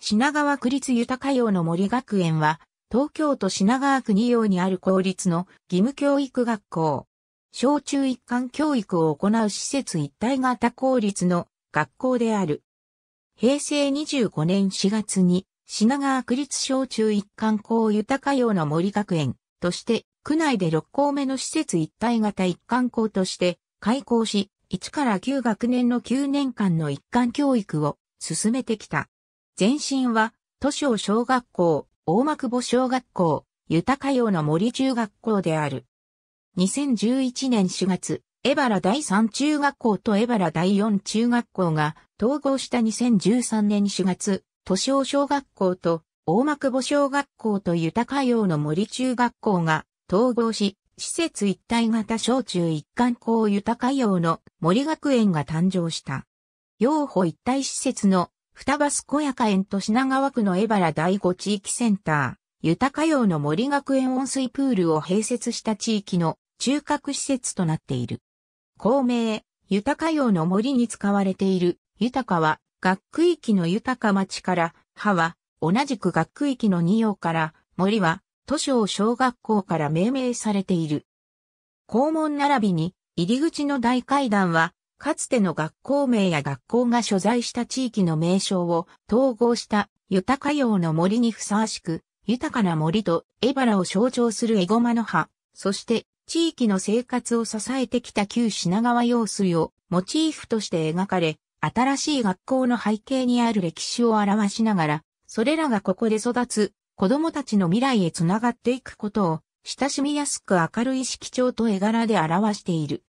品川区立豊洋の森学園は、東京都品川区二葉にある公立の義務教育学校。小中一貫教育を行う施設一体型公立の学校である。平成25年4月に品川区立小中一貫校豊洋の森学園として区内で6校目の施設一体型一貫校として開校し、1から9学年の9年間の一貫教育を進めてきた。前身は、都省小学校、大幕母小学校、豊か用の森中学校である。2011年4月、江原第3中学校と江原第4中学校が統合した2013年4月、都省小学校と大幕母小学校と豊か用の森中学校が統合し、施設一体型小中一貫校豊か用の森学園が誕生した。養護一体施設の双葉健やか園と品川区の江原第五地域センター、豊か用の森学園温水プールを併設した地域の中核施設となっている。公明、豊か用の森に使われている、豊は、学区域の豊町から、葉は、同じく学区域の二葉から、森は、都省小学校から命名されている。校門並びに、入り口の大階段は、かつての学校名や学校が所在した地域の名称を統合した豊か用の森にふさわしく、豊かな森とエバラを象徴するエゴマの葉、そして地域の生活を支えてきた旧品川用水をモチーフとして描かれ、新しい学校の背景にある歴史を表しながら、それらがここで育つ子供たちの未来へつながっていくことを親しみやすく明るい色調と絵柄で表している。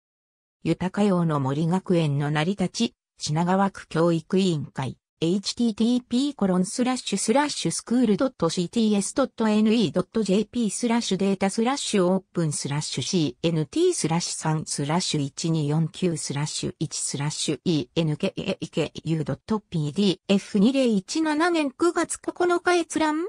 豊洋の森学園の成り立ち、品川区教育委員会、http コロンスラッシュスラッシュスクール .cts.ne.jp スラッシュデータスラッシュオープンスラッシュ cnt スラッシュ3スラッシュ1249スラッシュ1スラッシュ enkeiku.pdf2017 年9月9日閲覧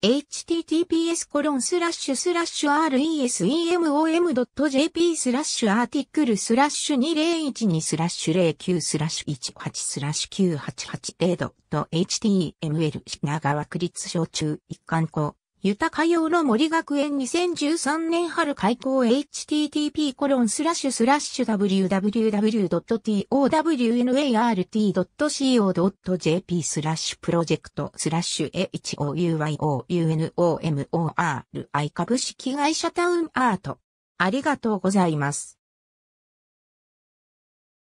https コロンスラッシュスラッシュ resemom.jp スラッシュアーティクルスラッシュ2012スラッシュ09スラッシュ18スラッシュ9880 .html 品川区立小中一貫校豊か用の森学園2013年春開校 http://www.townart.co.jp コロンススララッッシシュュスラッシュプロジェクトスラッシュ h o u y o u n o m o r i 株式会社タウンアート。ありがとうございます。